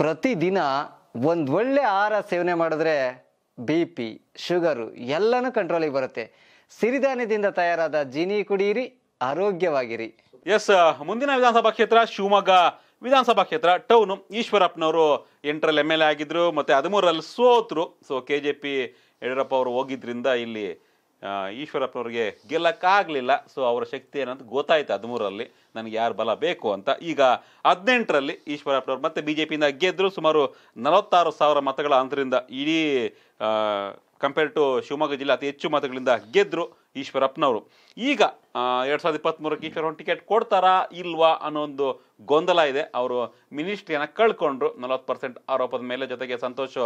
ಪ್ರತಿದಿನ ಒಂದು ಒಳ್ಳೆ ಆಹಾರ ಸೇವನೆ ಮಾಡಿದ್ರೆ ಬಿ ಪಿ ಶುಗರು ಎಲ್ಲನೂ ಕಂಟ್ರೋಲಿಗೆ ಬರುತ್ತೆ ಸಿರಿಧಾನ್ಯದಿಂದ ತಯಾರಾದ ಜೀನಿ ಕುಡಿಯಿರಿ ಆರೋಗ್ಯವಾಗಿರಿ ಎಸ್ ಮುಂದಿನ ವಿಧಾನಸಭಾ ಕ್ಷೇತ್ರ ಶಿವಮೊಗ್ಗ ವಿಧಾನಸಭಾ ಕ್ಷೇತ್ರ ಟೌನು ಈಶ್ವರಪ್ಪನವರು ಎಂಟರಲ್ಲಿ ಎಮ್ ಎಲ್ ಎ ಆಗಿದ್ರು ಮತ್ತು ಹದಿಮೂರಲ್ಲಿ ಸೋತರು so K J P Yediyurappa ಅವರು ಹೋಗಿದ್ರಿಂದ ಇಲ್ಲಿ ಈಶ್ವರಪ್ಪನವ್ರಿಗೆ ಗೆಲ್ಲಕ್ಕಾಗಲಿಲ್ಲ ಸೊ ಅವರ ಶಕ್ತಿ ಏನಂತ ಗೊತ್ತಾಯ್ತು ಹದಿಮೂರರಲ್ಲಿ ನನಗೆ ಯಾರು ಬಲ ಬೇಕು ಅಂತ ಈಗ ಹದಿನೆಂಟರಲ್ಲಿ ಈಶ್ವರಪ್ಪನವ್ರು ಮತ್ತೆ ಬಿ ಜೆ ಪಿಯಿಂದ ಗೆದ್ದರು ಸುಮಾರು ನಲವತ್ತಾರು ಸಾವಿರ ಮತಗಳ ಅಂತರಿಂದ ಇಡೀ ಕಂಪೇರ್ ಟು ಶಿವಮೊಗ್ಗ ಜಿಲ್ಲೆ ಅತಿ ಹೆಚ್ಚು ಮತಗಳಿಂದ ಗೆದ್ದರು ಈಶ್ವರಪ್ಪನವರು ಈಗ ಎರಡು ಸಾವಿರದ ಇಪ್ಪತ್ತ್ಮೂರಕ್ಕೆ ಈಶ್ವರಪ್ಪನ ಟಿಕೆಟ್ ಕೊಡ್ತಾರಾ ಇಲ್ವಾ ಅನ್ನೋ ಒಂದು ಗೊಂದಲ ಇದೆ ಅವರು ಮಿನಿಸ್ಟ್ರಿಯನ್ನು ಕಳ್ಕೊಂಡ್ರು ನಲವತ್ತು ಪರ್ಸೆಂಟ್ ಆರೋಪದ ಮೇಲೆ ಜೊತೆಗೆ ಸಂತೋಷ್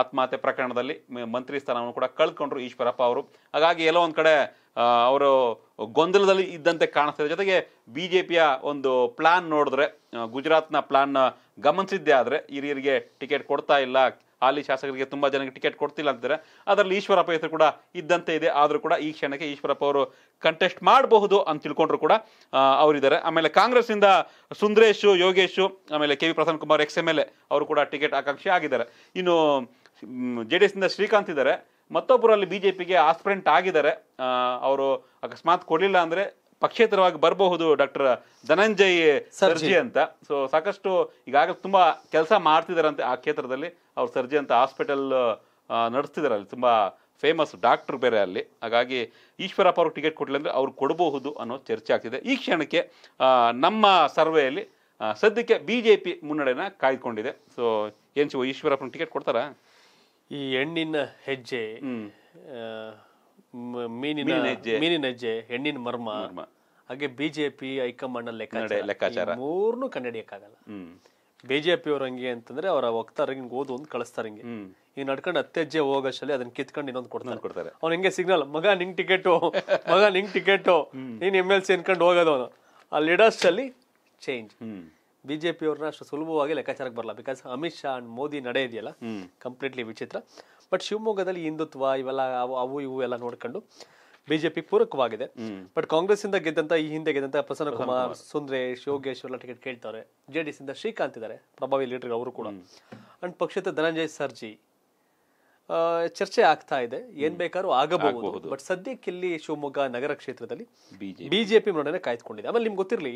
ಆತ್ಮಹತ್ಯೆ ಪ್ರಕರಣದಲ್ಲಿ ಮಂತ್ರಿ ಸ್ಥಾನವನ್ನು ಕೂಡ ಕಳ್ಕೊಂಡ್ರು ಈಶ್ವರಪ್ಪ ಅವರು ಹಾಗಾಗಿ ಎಲ್ಲೋ ಒಂದು ಕಡೆ ಅವರು ಗೊಂದಲದಲ್ಲಿ ಇದ್ದಂತೆ ಕಾಣಿಸ್ತಾರೆ ಜೊತೆಗೆ ಬಿ ಜೆ ಪಿಯ ಒಂದು ಪ್ಲ್ಯಾನ್ ನೋಡಿದ್ರೆ ಗುಜರಾತ್ನ ಪ್ಲ್ಯಾನ್ನ ಗಮನಿಸಿದ್ದೇ ಆದರೆ ಹಿರಿಯರಿಗೆ ಟಿಕೆಟ್ ಕೊಡ್ತಾ ಇಲ್ಲ ಅಲ್ಲಿ ಶಾಸಕರಿಗೆ ತುಂಬ ಜನಕ್ಕೆ ಟಿಕೆಟ್ ಕೊಡ್ತಿಲ್ಲ ಅಂತಾರೆ ಅದರಲ್ಲಿ ಈಶ್ವರಪ್ಪ ಹೆಸರು ಕೂಡ ಇದ್ದಂತೆ ಇದೆ ಆದರೂ ಕೂಡ ಈ ಕ್ಷಣಕ್ಕೆ ಈಶ್ವರಪ್ಪ ಅವರು ಕಂಟೆಸ್ಟ್ ಮಾಡಬಹುದು ಅಂತ ತಿಳ್ಕೊಂಡ್ರು ಕೂಡ ಅವರಿದ್ದಾರೆ ಆಮೇಲೆ ಕಾಂಗ್ರೆಸ್ನಿಂದ ಸುಂದರೇಶು ಯೋಗೇಶು ಆಮೇಲೆ K V Prasanna Kumar ex M L A ಅವರು ಕೂಡ ಟಿಕೆಟ್ ಆಕಾಂಕ್ಷಿ ಆಗಿದ್ದಾರೆ ಇನ್ನು ಜೆ ಡಿ ಎಸ್ನಿಂದ ಶ್ರೀಕಾಂತ್ ಇದ್ದಾರೆ ಮತ್ತೊಬ್ಬರು ಅಲ್ಲಿ ಬಿ ಜೆ ಪಿಗೆ ಆಸ್ಪ್ರೆಂಟ್ ಆಗಿದ್ದಾರೆ ಅವರು ಅಕಸ್ಮಾತ್ ಕೊಡಲಿಲ್ಲ ಅಂದರೆ ಪಕ್ಷೇತರವಾಗಿ ಬರಬಹುದು ಡಾಕ್ಟರ್ ಧನಂಜಯ್ ಸರ್ಜಿ ಅಂತ ಸೊ ಸಾಕಷ್ಟು ಈಗಾಗಲೇ ತುಂಬ ಕೆಲಸ ಮಾಡ್ತಿದಾರಂತೆ ಆ ಕ್ಷೇತ್ರದಲ್ಲಿ ಅವ್ರು ಸರ್ಜಿ ಅಂತ ಹಾಸ್ಪಿಟಲ್ ನಡೆಸ್ತಿದ್ದಾರೆ ಅಲ್ಲಿ ತುಂಬ ಫೇಮಸ್ ಡಾಕ್ಟರ್ ಬೇರೆ ಅಲ್ಲಿ ಹಾಗಾಗಿ ಈಶ್ವರಪ್ಪ ಅವರು ಟಿಕೆಟ್ ಕೊಡಲಿ ಅಂದರೆ ಅವ್ರು ಕೊಡಬಹುದು ಅನ್ನೋ ಚರ್ಚೆ ಆಗ್ತಿದೆ ಈ ಕ್ಷಣಕ್ಕೆ ನಮ್ಮ ಸರ್ವೆಯಲ್ಲಿ ಸದ್ಯಕ್ಕೆ ಬಿ ಜೆ ಪಿ ಮುನ್ನಡೆಯನ್ನು ಕಾಯ್ದುಕೊಂಡಿದೆ ಸೊ ಏನು ಈಶ್ವರಪ್ಪನ ಟಿಕೆಟ್ ಕೊಡ್ತಾರಾ ಈ ಹೆಣ್ಣಿನ ಹೆಜ್ಜೆ ಮೀನಿನ ಮೀನಿನ ಹೆಜ್ಜೆ ಹೆಣ್ಣಿನ ಮರ್ಮ ಹಾಗೆ ಬಿಜೆಪಿ ಹೈಕಮಾಂಡ್ ಲೆಕ್ಕಾಚಾರ ಮೂರ್ನು ಕಂಡಿಡಿಯಕ್ಕಾಗಲ್ಲ ಬಿಜೆಪಿ ಅವ್ರ ಹಂಗೆ ಅಂತಂದ್ರೆ ಅವರ ವಕ್ತಾರ ಹಿಂಗ್ ಓದು ಒಂದ್ ಕಳಿಸ್ತಾರ ಹಿಂಗೆ ನಡ್ಕೊಂಡ್ ನಡ್ಕೊಂಡು ಅತ್ತೆಜ್ಜೆ ಹೋಗೋಷ್ಟಲ್ಲಿ ಅದನ್ನ ಕಿತ್ಕೊಂಡು ಇನ್ನೊಂದು ಕೊಡ್ತಾರೆ ಅವ್ನು ಹಿಂಗೆ ಸಿಗ್ನಲ್ ಮಗ ನಿಂಗ್ ಟಿಕೆಟ್ ಮಗ ನಿಂಗ್ ಟಿಕೆಟ್ ನೀನ್ ಎಮ್ ಎಲ್ ಸಿ ಅನ್ಕೊಂಡು ಹೋಗೋದು ಅವನು ಅಲ್ಲಿ ಚೇಂಜ್ ಬಿಜೆಪಿ ಅವ್ರನ್ನ ಅಷ್ಟು ಸುಲಭವಾಗಿ ಲೆಕ್ಕಾಚಾರಕ್ಕೆ ಬರಲ್ಲ ಬಿಕಾಸ್ ಅಮಿತ್ ಶಾ ಅಂಡ್ ಮೋದಿ ನಡೆ ಇದೆಯಲ್ಲ ಕಂಪ್ಲೀಟ್ಲಿ ವಿಚಿತ್ರ ಬಟ್ ಶಿವಮೊಗ್ಗದಲ್ಲಿ ಹಿಂದುತ್ವ ಇವೆಲ್ಲ ಅವು ಅವು ಇವು ಎಲ್ಲ ನೋಡ್ಕೊಂಡು ಬಿಜೆಪಿ ಪೂರಕವಾಗಿದೆ ಬಟ್ ಕಾಂಗ್ರೆಸ್ ಇಂದ ಗೆದ್ದಂತ ಈ ಹಿಂದೆ ಗೆದ್ದಂತ ಪ್ರಸನ್ನ ಕುಮಾರ್ ಸುಂದ್ರೇಶ್ ಯೋಗೇಶ್ ಎಲ್ಲ ಟಿಕೆಟ್ ಕೇಳ್ತಾರೆ ಜೆಡಿಎಸ್ ಇಂದ ಶ್ರೀಕಾಂತ್ ಇದ್ದಾರೆ ಪ್ರಭಾವಿ ಲೀಡರ್ ಅವರು ಕೂಡ ಅಂಡ್ ಪಕ್ಷದ ಧನಂಜಯ್ ಸರ್ಜಿ ಚರ್ಚೆ ಆಗ್ತಾ ಇದೆ ಏನ್ ಬೇಕಾದ್ರೂ ಆಗಬಹುದು ಬಟ್ ಸದ್ಯಕ್ಕೆ ಇಲ್ಲಿ ಶಿವಮೊಗ್ಗ ನಗರ ಕ್ಷೇತ್ರದಲ್ಲಿ ಬಿಜೆಪಿ ನೋಡನೆ ಕಾಯ್ದುಕೊಂಡಿದೆ ಆಮೇಲೆ ನಿಮ್ಗೆ ಗೊತ್ತಿರಲಿ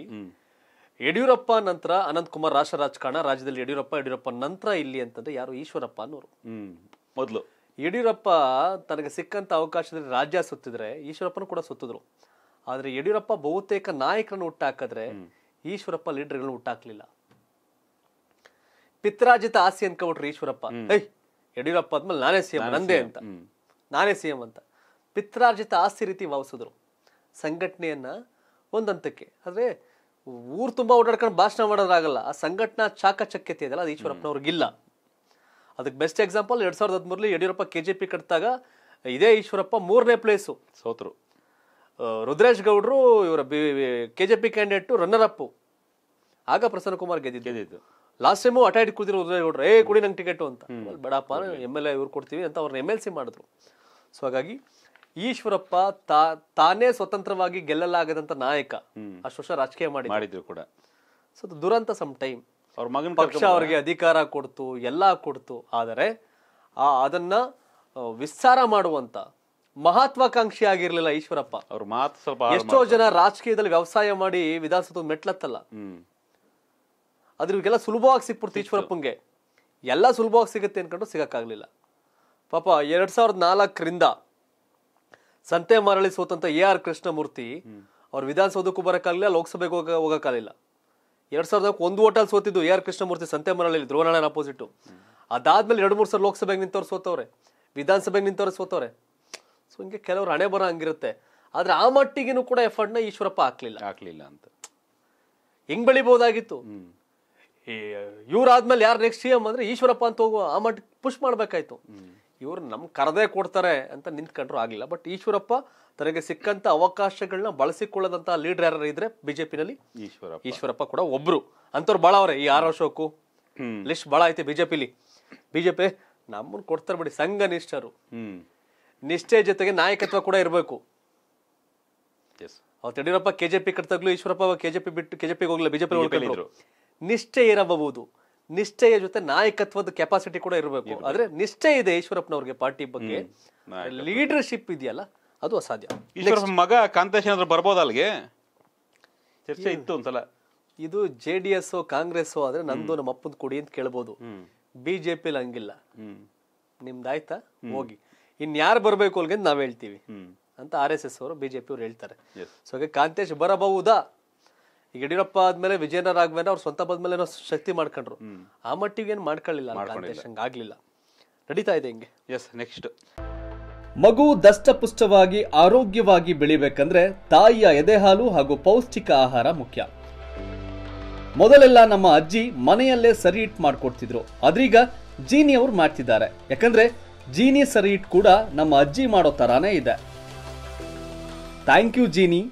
ಯಡಿಯೂರಪ್ಪ ನಂತರ ಅನಂತ್ ಕುಮಾರ್ ರಾಷ್ಟ್ರ ರಾಜಕಾರಣ ರಾಜ್ಯದಲ್ಲಿ ಯಡಿಯೂರಪ್ಪ ಯಡಿಯೂರಪ್ಪ ನಂತರ ಇಲ್ಲಿ ಅಂತಂದ್ರೆ ಯಾರು ಈಶ್ವರಪ್ಪ ಅನ್ನೋರು ಮೊದಲು ಯಡಿಯೂರಪ್ಪ ತನಗೆ ಸಿಕ್ಕಂತ ಅವಕಾಶದಲ್ಲಿ ರಾಜ್ಯ ಸುತ್ತಿದ್ರೆ ಈಶ್ವರಪ್ಪನೂ ಕೂಡ ಸುತ್ತಿದ್ರು ಆದ್ರೆ ಯಡಿಯೂರಪ್ಪ ಬಹುತೇಕ ನಾಯಕರನ್ನು ಹುಟ್ಟಾಕಿದ್ರೆ ಈಶ್ವರಪ್ಪ ಲೀಡರ್ಗಳನ್ನ ಹುಟ್ಟಾಕ್ಲಿಲ್ಲ ಪಿತ್ರಾಜಿತ ಆಸೆ ಅನ್ಕೊಂಡ್ಬಿಟ್ರು ಈಶ್ವರಪ್ಪ ಏಯ್ ಯಡಿಯೂರಪ್ಪ ಆದ್ಮೇಲೆ ನಾನೇ ಸಿಎಂ ನಂದೇ ಅಂತ ನಾನೇ ಸಿಎಂ ಅಂತ ಪಿತ್ರಾರ್ಜಿತ ಆಸ್ತಿ ರೀತಿ ಭಾವಿಸಿದ್ರು ಸಂಘಟನೆಯನ್ನ ಒಂದಂತಕ್ಕೆ ಆದ್ರೆ ಊರ್ ತುಂಬಾ ಓಡಾಡ್ಕೊಂಡು ಭಾಷಣ ಮಾಡೋದಾಗಲ್ಲ ಆ ಸಂಘಟನಾ ಚಾಕಚಕ್ಯತೆ ಇದೆಯಲ್ಲ ಅದು ಈಶ್ವರಪ್ಪನವ್ರಿಗಿಲ್ಲ ಅದಕ್ಕೆ ಬೆಸ್ಟ್ ಎಕ್ಸಾಂಪಲ್ ಎರಡ್ ಸಾವಿರದ ಹದಿಮೂರಲ್ಲಿ ಯಡಿಯೂರಪ್ಪ ಕೆ ಜೆ ಪಿ ಕಟ್ಟಿದಾಗ ಇದೇ ಈಶ್ವರಪ್ಪ ಮೂರನೇ ಪ್ಲೇಸು ಸೋತರು ರುದ್ರೇಶ್ ಗೌಡ್ರು ಇವರ B K J P candidate runner up ಆಗ ಪ್ರಸನ್ನ ಕುಮಾರ್ ಗೆದ್ದಿದ್ದು ಗೆದ್ದಿದ್ದು ಲಾಸ್ಟ್ ಟೈಮು ಅಟಾಯ್ಡ್ ಕೂತಿರೋ ರುದ್ರೇಶ್ ಗೌಡ್ರು ಏ ಕುಡಿ ನಂಗೆ ಟಿಕೆಟು ಅಂತ ಬಡಪ್ಪ ಎಮ್ ಎಲ್ ಎ ಇವ್ರು ಕೊಡ್ತೀವಿ ಅಂತ ಅವ್ರನ್ನ ಎಮ್ ಎಲ್ ಸಿ ಮಾಡಿದ್ರು ಸೊ ಹಾಗಾಗಿ ಈಶ್ವರಪ್ಪ ತಾನೇ ಸ್ವತಂತ್ರವಾಗಿ ಗೆಲ್ಲಲಾಗದಂತ ನಾಯಕ ಅಷ್ಟು ವರ್ಷ ರಾಜಕೀಯ ಮಾಡಿ ಮಾಡಿದ್ರು ಕೂಡ ಸೊ ದುರಂತ ಸಮ್ ಟೈಮ್ ಅವ್ರ ಮಗನ ಪಕ್ಷ ಅವರಿಗೆ ಅಧಿಕಾರ ಕೊಡ್ತು ಎಲ್ಲ ಕೊಡ್ತು ಆದರೆ ಆ ಅದನ್ನ ವಿಸ್ತಾರ ಮಾಡುವಂತ ಮಹತ್ವಾಕಾಂಕ್ಷಿ ಆಗಿರ್ಲಿಲ್ಲ ಈಶ್ವರಪ್ಪ ಅವ್ರ ಮಾತು ಸ್ವಲ್ಪ ಎಷ್ಟೋ ಜನ ರಾಜಕೀಯದಲ್ಲಿ ವ್ಯವಸಾಯ ಮಾಡಿ ವಿಧಾನಸೌಧ ಮೆಟ್ಲತ್ತಲ್ಲ ಅದ್ರಿಗೆಲ್ಲ ಸುಲಭವಾಗಿ ಸಿಕ್ಬಿಡ್ತು ಈಶ್ವರಪ್ಪಂಗೆ ಎಲ್ಲ ಸುಲಭವಾಗಿ ಸಿಗುತ್ತೆ ಅನ್ಕೊಂಡು ಸಿಗಕ್ಕಾಗ್ಲಿಲ್ಲ ಪಾಪ ಎರಡ್ ಸಾವಿರದ ನಾಲ್ಕರಿಂದ ಸಂತೆ ಮರಳಿ ಸೋತಂತ ಎ ಆರ್ ಕೃಷ್ಣಮೂರ್ತಿ ಅವ್ರ ವಿಧಾನಸೌಧಕ್ಕೂ ಬರಕ್ಕಾಗ್ಲಿಲ್ಲ ಲೋಕಸಭೆಗೆ ಹೋಗ ಹೋಗಕ್ಕಾಗಲಿಲ್ಲ ಎರಡ್ ಸಾವಿರದ ಒಂದು ಓಟಲ್ ಸೋತಿದ್ದು ಎ ಆರ್ ಕೃಷ್ಣಮೂರ್ತಿ ಮರಳಲ್ಲಿ ಧ್ರುವನಾರಾಯಣ ಅಪೋಸಿಟ್ ಅದಾದ್ಮೇಲೆ ಎರಡು ಮೂರು ಸಲ ಲೋಕಸಭೆಗೆ ನಿಂತವ್ರು ಸೋತವ್ರೆ ವಿಧಾನಸಭೆಗೆ ನಿಂತವ್ರು ಸೋತವ್ರೆ ಸೊ ಹಿಂಗೆ ಕೆಲವರು ಹಣೆ ಬರ ಹಂಗಿರುತ್ತೆ ಆದ್ರೆ ಆ ಮಟ್ಟಿಗಿನೂ ಕೂಡ ನ ಈಶ್ವರಪ್ಪ ಹಾಕ್ಲಿಲ್ಲ ಹಾಕ್ಲಿಲ್ಲ ಅಂತ ಹೆಂಗ್ ಬೆಳಿಬಹುದಾಗಿತ್ತು ಇವ್ರಾದ್ಮೇಲೆ ಯಾರು ನೆಕ್ಸ್ಟ್ ಸಿ ಎಂ ಅಂದ್ರೆ ಈಶ್ವರಪ್ಪ ಅಂತ ಹೋಗುವ ಆ ಮಟ್ಟಿಗೆ ಪುಷ್ ಮಾಡ್ಬೇಕಾಯ್ತು ಇವರು ನಮ್ಮ ಕರೆದೇ ಕೊಡ್ತಾರೆ ಅಂತ ನಿಂತ್ಕೊಂಡ್ರು ಆಗಲಿಲ್ಲ ಬಟ್ ಈಶ್ವರಪ್ಪ ತನಗೆ ಸಿಕ್ಕಂಥ ಅವಕಾಶಗಳನ್ನ ಬಳಸಿಕೊಳ್ಳದಂತಹ ಲೀಡರ್ ಯಾರು ಇದ್ರೆ ಬಿಜೆಪಿನಲ್ಲಿ ಈಶ್ವರಪ್ಪ ಈಶ್ವರಪ್ಪ ಕೂಡ ಒಬ್ರು ಅಂತವ್ರು ಬಹಳ ಅವ್ರೆ ಈ ಆರ್ ಅಶೋಕು ಲಿಸ್ಟ್ ಭಾಳ ಐತೆ ಬಿಜೆಪಿಲಿ ಬಿಜೆಪಿ ನಮ್ಮನ್ನು ಕೊಡ್ತಾರೆ ಬಿಡಿ ಸಂಘ ನಿಷ್ಠರು ನಿಷ್ಠೆ ಜೊತೆಗೆ ನಾಯಕತ್ವ ಕೂಡ ಇರಬೇಕು ಅವತ್ತು ಯಡಿಯೂರಪ್ಪ ಕೆಜೆಪಿ ಕಟ್ತಾಗ್ಲೂ ಈಶ್ವರಪ್ಪ ಕೆಜೆಪಿ ಬಿಟ್ಟು ಕೆಜೆಪಿಗೆ ಹೋಗಲಿಲ್ಲ ಬಿಜೆಪಿ ನಿಷ್ಠೆ ಇರಬಹುದು ನಿಷ್ಠೆಯ ಜೊತೆ ನಾಯಕತ್ವದ ಕೆಪಾಸಿಟಿ ಕೂಡ ಇರಬೇಕು ಆದ್ರೆ ನಿಷ್ಠೆ ಇದೆ ಈಶ್ವರಪ್ಪನವ್ರಿಗೆ ಪಾರ್ಟಿ ಬಗ್ಗೆ ಲೀಡರ್ಶಿಪ್ ಇದೆಯಲ್ಲ ಅದು ಅಸಾಧ್ಯ ಮಗ ಕಾಂತೇಶ್ ಏನಾದ್ರು ಬರ್ಬೋದ ಅಲ್ಲಿಗೆ ಚರ್ಚೆ ಇತ್ತು ಒಂದ್ಸಲ ಇದು ಜೆ ಡಿ ಎಸ್ ಕಾಂಗ್ರೆಸ್ ಆದ್ರೆ ನಂದು ನಮ್ಮ ಅಪ್ಪನ ಕೊಡಿ ಅಂತ ಕೇಳ್ಬೋದು ಬಿಜೆಪಿಲಿ ಹಂಗಿಲ್ಲ ನಿಮ್ದಾಯ್ತಾ ಹೋಗಿ ಇನ್ಯಾರು ಬರಬೇಕು ಅಲ್ಲಿಗೆ ನಾವ್ ಹೇಳ್ತೀವಿ ಅಂತ ಆರ್ ಎಸ್ ಎಸ್ ಅವರು ಬಿಜೆಪಿ ಅವ್ರು ಹೇಳ್ತಾರೆ ಸೊ ಹಾಗೆ ಕಾಂತೇಶ್ ಬರಬಹುದಾ ಈಗ ಯಡಿಯೂರಪ್ಪ ಆದ್ಮೇಲೆ ವಿಜಯನ ರಾಘವೇನ ಅವ್ರ ಸ್ವಂತ ಬಂದ್ಮೇಲೆ ಏನೋ ಶಕ್ತಿ ಮಾಡ್ಕೊಂಡ್ರು ಆ ಮಟ್ಟಿಗೆ ಏನು ಮಾಡ್ಕೊಳ್ಳಿಲ್ಲ ಹಂಗೆ ಆಗ್ಲಿಲ್ಲ ನಡೀತಾ ಇದೆ ಹಿಂಗೆ ಎಸ್ ನೆಕ್ಸ್ಟ್ ಮಗು ದಷ್ಟಪುಷ್ಟವಾಗಿ ಆರೋಗ್ಯವಾಗಿ ಬೆಳಿಬೇಕಂದ್ರೆ ತಾಯಿಯ ಎದೆ ಹಾಲು ಹಾಗೂ ಪೌಷ್ಟಿಕ ಆಹಾರ ಮುಖ್ಯ ಮೊದಲೆಲ್ಲ ನಮ್ಮ ಅಜ್ಜಿ ಮನೆಯಲ್ಲೇ ಸರಿ ಇಟ್ ಮಾಡ್ಕೊಡ್ತಿದ್ರು ಅದ್ರೀಗ ಜೀನಿ ಅವ್ರು ಮಾಡ್ತಿದ್ದಾರೆ ಯಾಕಂದ್ರೆ ಜೀನಿ ಸರಿ ಇಟ್ ಕೂಡ ನಮ್ಮ ಅಜ್ಜಿ ಮಾಡೋ ತರಾನೇ ಇದೆ ಥ್ಯಾಂಕ್ ಯು ಜೀನಿ